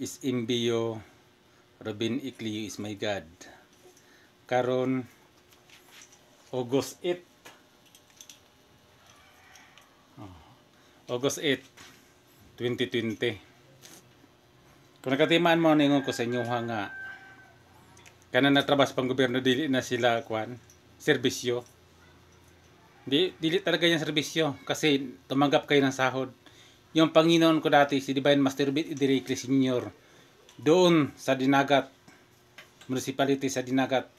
is imbio Robin Ikliyo is my God karon August 8 Oh, August 8 2020 kung nakatimaan mo ningon ko sa inyo nga kana na trabas pang gobyerno dili na sila kwan serbisyo di dili talaga yung serbisyo kasi tumanggap kayo ng sahod yung Panginoon ko dati, si Divine Master Bit Idiricle Senior, doon sa Dinagat, municipality sa Dinagat,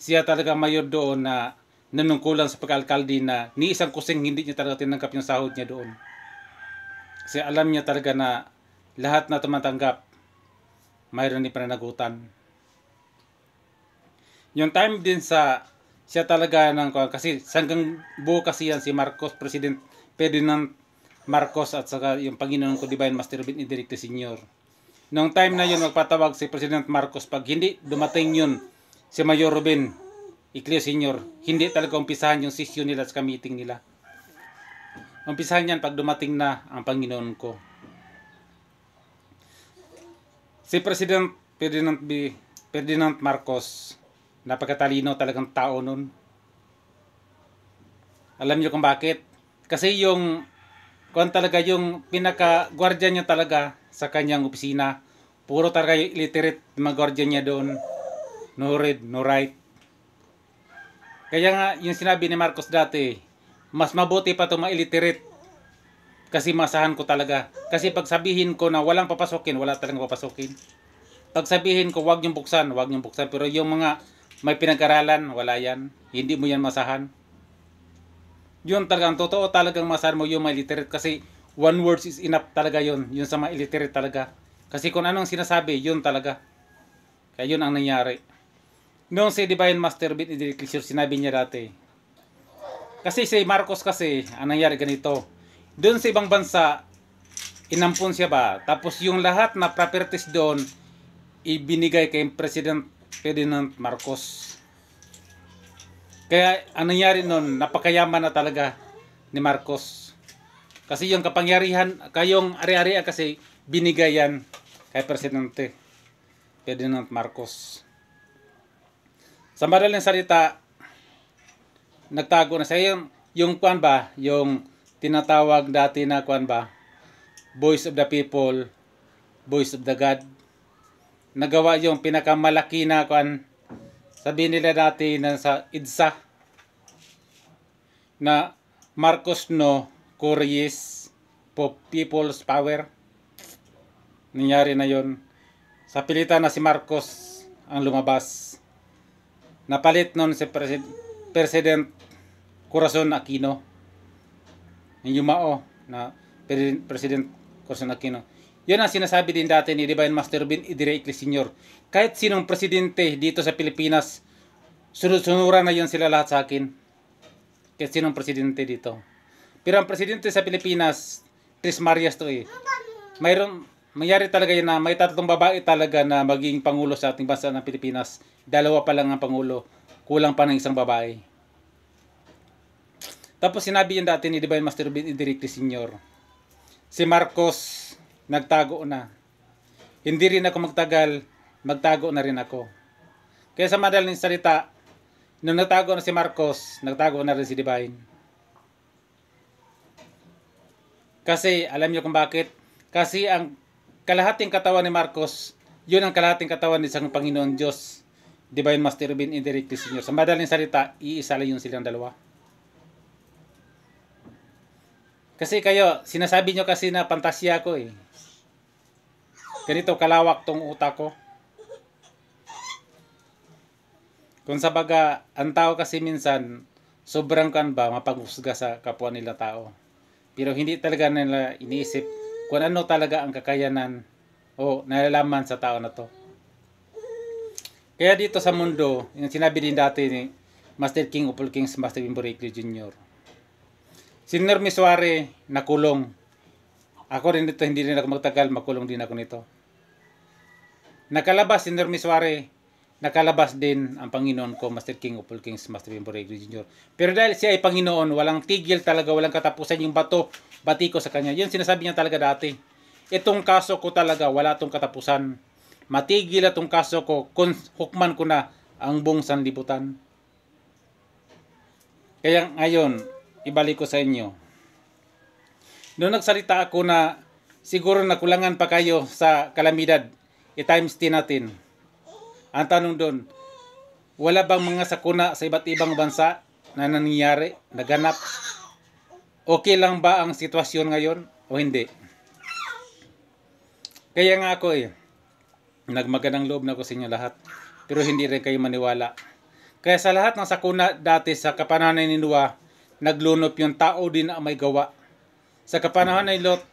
siya talaga mayor doon na nanungkulan sa pagkalkaldi na ni isang kusing hindi niya talaga tinanggap yung sahod niya doon. Kasi alam niya talaga na lahat na tumatanggap, mayroon ni pananagutan. Yung time din sa siya talaga ng kasi hanggang buo kasi yan si Marcos President Ferdinand Marcos at saka yung Panginoon ko Divine Master Bin Indirecto Senior. Noong time na yun, magpatawag si President Marcos. Pag hindi dumating yun, si Mayor Robin Iclio Senior, hindi talaga umpisahan yung session nila sa meeting nila. Umpisahan yan pag dumating na ang Panginoon ko. Si President Ferdinand B. Ferdinand Marcos, napakatalino talagang tao nun. Alam niyo kung bakit? Kasi yung kung talaga yung pinaka guardian niya talaga sa kanyang opisina. Puro talaga literate mga guardian niya doon. No read, no write. Kaya nga yung sinabi ni Marcos dati, mas mabuti pa itong ma-illiterate kasi masahan ko talaga. Kasi pag sabihin ko na walang papasukin, wala talagang papasukin. Pag sabihin ko wag niyong buksan, wag niyong buksan. Pero yung mga may pinag-aralan, wala yan. Hindi mo yan masahan yun talagang totoo talagang masasabi mo yung mga illiterate kasi one words is enough talaga yun. Yun sa mga illiterate talaga. Kasi kung anong sinasabi, yun talaga. Kaya yun ang nangyari. Noong si Divine Master Bit Idrikisur, sinabi niya dati. Kasi si Marcos kasi, ang nangyari ganito. Doon sa ibang bansa, inampun siya ba? Tapos yung lahat na properties doon, ibinigay kay President Ferdinand Marcos. Kaya ang nangyari noon, napakayaman na talaga ni Marcos. Kasi yung kapangyarihan, kayong ari-arian kasi binigay yan kay Presidente Ferdinand Marcos. Sa madaling salita, nagtago na sa Yung, yung kwan ba, yung tinatawag dati na kwan ba, voice of the people, voice of the God, nagawa yung pinakamalaki na kwan, sabi nila dati na sa EDSA na Marcos no Cories po People's Power. Nangyari na yon. Sa pilitan na si Marcos ang lumabas. Napalit noon si Presid President Corazon Aquino. Yung yumao na President Corazon Aquino yun ang sinasabi din dati ni Divine Master Rubin Idirekli Sr. Kahit sinong presidente dito sa Pilipinas, sunod-sunura na yan sila lahat sa akin. Kahit sinong presidente dito. Pero ang presidente sa Pilipinas, Chris Marias to eh. Mayroon, mayari talaga yan na may tatlong babae talaga na maging pangulo sa ating bansa ng Pilipinas. Dalawa pa lang ang pangulo. Kulang pa ng isang babae. Tapos sinabi yan dati ni Divine Master Rubin Idirekli Sr. Si Marcos nagtago na. Hindi rin ako magtagal, magtago na rin ako. Kaya sa madaling salita, nung nagtago na si Marcos, nagtago na rin si Divine. Kasi alam niyo kung bakit? Kasi ang kalahating katawan ni Marcos, yun ang kalahating katawan ni isang Panginoon Diyos. Divine Master Bin indirectly Senior. Sa madaling salita, iisa lang yun silang dalawa. Kasi kayo, sinasabi nyo kasi na pantasya ko eh ganito kalawak tong utak ko. Kung sa baga, ang tao kasi minsan, sobrang kanba, mapaghusga sa kapwa nila tao. Pero hindi talaga nila iniisip kung ano talaga ang kakayanan o nalalaman sa tao na to. Kaya dito sa mundo, yung sinabi din dati ni Master King Upol Kings Master Bimbo Reikli Jr. Si Nermi Suare, nakulong. Ako rin dito, hindi rin ako magtagal, makulong din ako nito. Nakalabas si Normi Suare. Nakalabas din ang Panginoon ko, Master King of all Kings, Master Bimbo Regri Jr. Pero dahil siya ay Panginoon, walang tigil talaga, walang katapusan yung bato, bati ko sa kanya. Yun sinasabi niya talaga dati. Itong kaso ko talaga, wala tong katapusan. Matigil atong kaso ko, hukman ko na ang buong sanlibutan. Kaya ngayon, ibalik ko sa inyo. Noong nagsalita ako na siguro nakulangan pa kayo sa kalamidad, i-times 10 natin. Ang tanong doon, wala bang mga sakuna sa iba't ibang bansa na nangyayari, naganap? Okay lang ba ang sitwasyon ngayon o hindi? Kaya nga ako eh, nagmagandang loob na ako sa inyo lahat. Pero hindi rin kayo maniwala. Kaya sa lahat ng sakuna dati sa kapanahon ni Noah, naglunop yung tao din ang may gawa. Sa kapanahon ni Lot,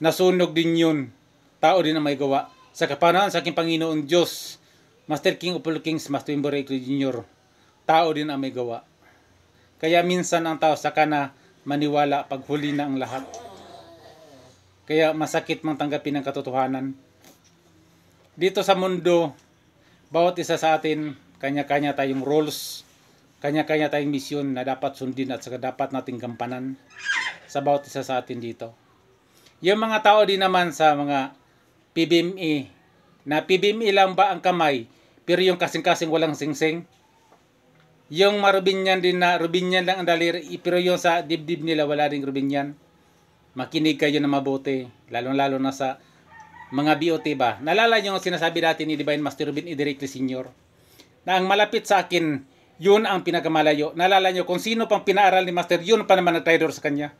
nasunog din yun. Tao din ang may gawa sa kapanaan sa aking Panginoon Diyos. Master King of all Kings, Master Imborito Jr. Tao din ang may gawa. Kaya minsan ang tao saka na maniwala pag huli na ang lahat. Kaya masakit mang tanggapin ang katotohanan. Dito sa mundo, bawat isa sa atin, kanya-kanya tayong roles, kanya-kanya tayong misyon na dapat sundin at saka dapat nating gampanan sa bawat isa sa atin dito. Yung mga tao din naman sa mga PBME. Na PBME lang ba ang kamay? Pero yung kasing-kasing walang singsing. Yung marubinyan din na rubinyan lang ang daliri. Pero yung sa dibdib nila wala ding rubinyan. Makinig kayo na mabuti. lalong lalo na sa mga BOT ba? Nalala niyo ang sinasabi dati ni Divine Master Rubin Idirictly Senior na ang malapit sa akin, yun ang pinakamalayo. Nalala niyo kung sino pang pinaaral ni Master, yun pa naman ang trader sa kanya.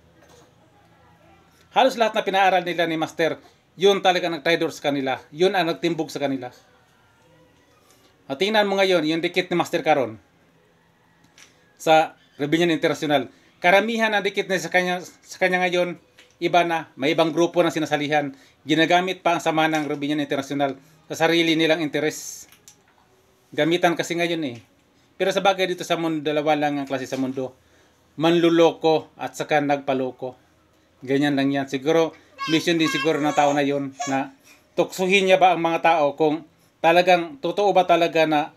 Halos lahat na pinaaral nila ni Master, yun talaga nag-traitor sa kanila. Yun ang nagtimbog sa kanila. At tingnan mo ngayon, yung dikit ni Master Karon sa Rebellion International. Karamihan ng dikit niya sa kanya, sa kanya ngayon, iba na, may ibang grupo ng sinasalihan. Ginagamit pa ang sama ng Rebellion International sa sarili nilang interes. Gamitan kasi ngayon eh. Pero sa bagay dito sa mundo, dalawa lang ang klase sa mundo. Manluloko at saka nagpaloko. Ganyan lang yan. Siguro, mission din siguro ng tao na yon na tuksuhin niya ba ang mga tao kung talagang totoo ba talaga na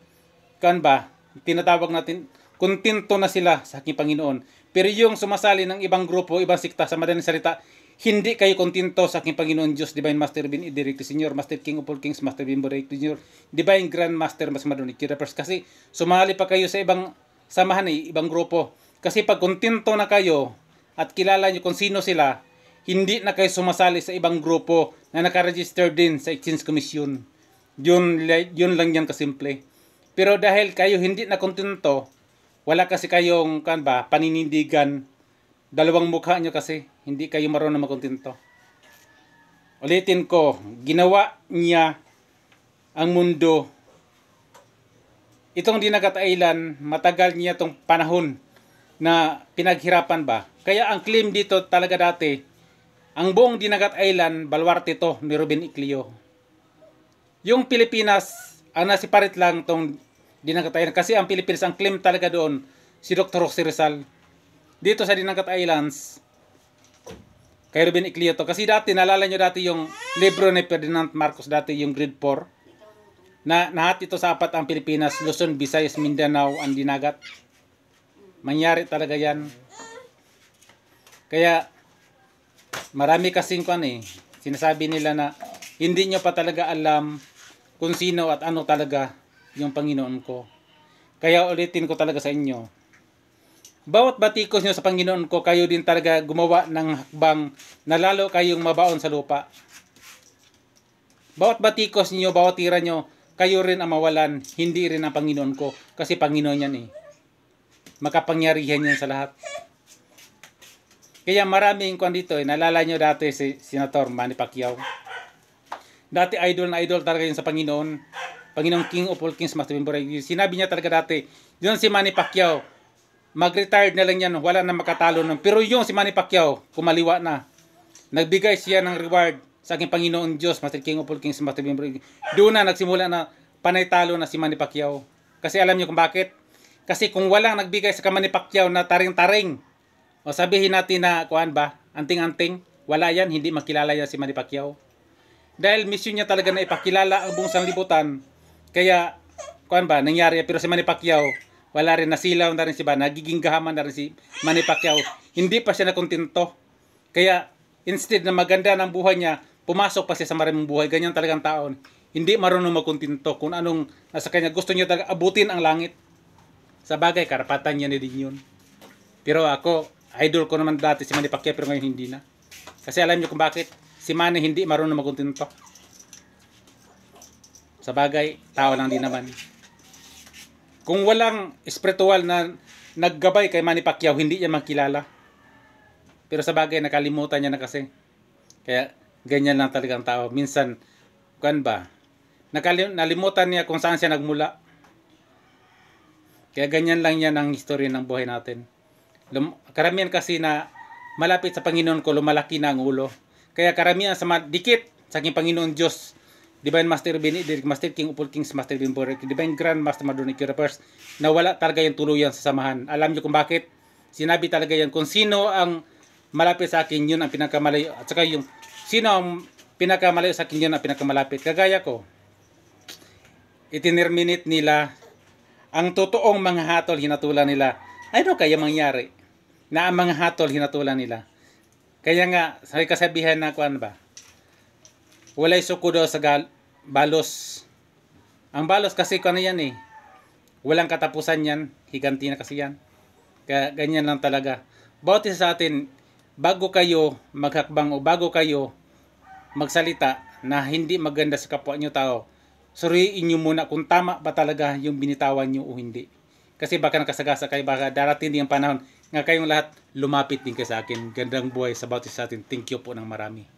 kan ba tinatawag natin kontento na sila sa aking Panginoon. Pero yung sumasali ng ibang grupo, ibang sikta sa madaling salita, hindi kayo kontento sa aking Panginoon Diyos, Divine Master Bin Idirect Senior, Master King of all Kings, Master Bin Borek Junior, Divine Grand Master Mas Madoni Kirapers. Kasi sumali pa kayo sa ibang samahan, eh, ibang grupo. Kasi pag kontento na kayo at kilala niyo kung sino sila, hindi na kayo sumasali sa ibang grupo na nakaregister din sa Exchange Commission. Yun, yun lang yan kasimple. Pero dahil kayo hindi na kontento, wala kasi kayong kan ba, paninindigan. Dalawang mukha nyo kasi, hindi kayo marunong makontento. Ulitin ko, ginawa niya ang mundo. Itong Dinagat Island, matagal niya itong panahon na pinaghirapan ba. Kaya ang claim dito talaga dati, ang buong Dinagat Island, balwarte to ni Ruben Iclio. Yung Pilipinas, ang nasiparit lang tong Dinagat Island. Kasi ang Pilipinas, ang claim talaga doon, si Dr. Jose Rizal. Dito sa Dinagat Islands, kay Ruben Iclio to. Kasi dati, nalala nyo dati yung libro ni Ferdinand Marcos, dati yung Grid 4. Na, nahati ito sa apat ang Pilipinas, Luzon, Visayas, Mindanao, ang Dinagat. Mangyari talaga yan. Kaya, Marami kasing kan eh. Sinasabi nila na hindi nyo pa talaga alam kung sino at ano talaga yung Panginoon ko. Kaya ulitin ko talaga sa inyo. Bawat batikos nyo sa Panginoon ko, kayo din talaga gumawa ng hakbang na lalo kayong mabaon sa lupa. Bawat batikos niyo, bawat tira nyo, kayo rin ang mawalan, hindi rin ang Panginoon ko. Kasi Panginoon yan eh. Makapangyarihan yan sa lahat. Kaya maraming kwan dito, eh, nalala nyo dati si Senator Manny Pacquiao. Dati idol na idol talaga yun sa Panginoon. Panginoong King of all Kings, Master Bimboreg. Sinabi niya talaga dati, yun si Manny Pacquiao, mag-retired na lang yan, wala na makatalo nun. Pero yung si Manny Pacquiao, kumaliwa na. Nagbigay siya ng reward sa aking Panginoon Diyos, Master King of all Kings, Master Bimboreg. Doon na nagsimula na panay talo na si Manny Pacquiao. Kasi alam niyo kung bakit? Kasi kung walang nagbigay sa kamani Pacquiao na taring-taring, o sabihin natin na, kuan ba, anting-anting, wala yan, hindi makilala yan si Manny Pacquiao. Dahil mission niya talaga na ipakilala ang buong sanlibutan. Kaya, kuan ba, nangyari. Pero si Manny Pacquiao, wala rin, nasilaw na rin si ba, nagiging gahaman na rin si Manny Pacquiao. Hindi pa siya nakontento. Kaya, instead na maganda ng buhay niya, pumasok pa siya sa maraming buhay. Ganyan talagang taon. Hindi marunong magkontento kung anong nasa kanya. Gusto niya talaga abutin ang langit. Sa bagay, karapatan niya na din yun. Pero ako, idol ko naman dati si Manny Pacquiao pero ngayon hindi na. Kasi alam niyo kung bakit si Manny hindi marunong magkontento. Sa bagay, tao lang din naman. Kung walang spiritual na naggabay kay Manny Pacquiao, hindi niya makilala. Pero sa bagay, nakalimutan niya na kasi. Kaya ganyan lang talaga ang tao. Minsan, kan ba, Nakalimutan niya kung saan siya nagmula. Kaya ganyan lang yan ang history ng buhay natin. Lum- karamihan kasi na malapit sa Panginoon ko, lumalaki na ang ulo. Kaya karamihan sa dikit sa aking Panginoon Diyos, Divine Master Bini, Master King, Upol Kings, Master Bimbor, Divine Grand Master Madonna Curapers, na wala talaga yung tuluyan sa samahan. Alam niyo kung bakit? Sinabi talaga yan kung sino ang malapit sa akin, yun ang pinakamalayo. At saka yung sino ang pinakamalayo sa akin, yun ang pinakamalapit. Kagaya ko, itinirminit nila ang totoong mga hatol hinatulan nila. Ano kaya mangyari? na ang mga hatol hinatulan nila. Kaya nga, sabi kasabihan na kuan ba? Walay suko sa gal- balos. Ang balos kasi kuan yan eh. Walang katapusan yan. Higanti na kasi yan. Kaya ganyan lang talaga. Bautis sa atin, bago kayo maghakbang o bago kayo magsalita na hindi maganda sa kapwa nyo tao, suriin nyo muna kung tama ba talaga yung binitawan nyo o hindi. Kasi baka nakasagasa kayo, baka darating din ang panahon nga kayong lahat lumapit din kay sa akin. Gandang buhay sa bawat isa atin. Thank you po ng marami.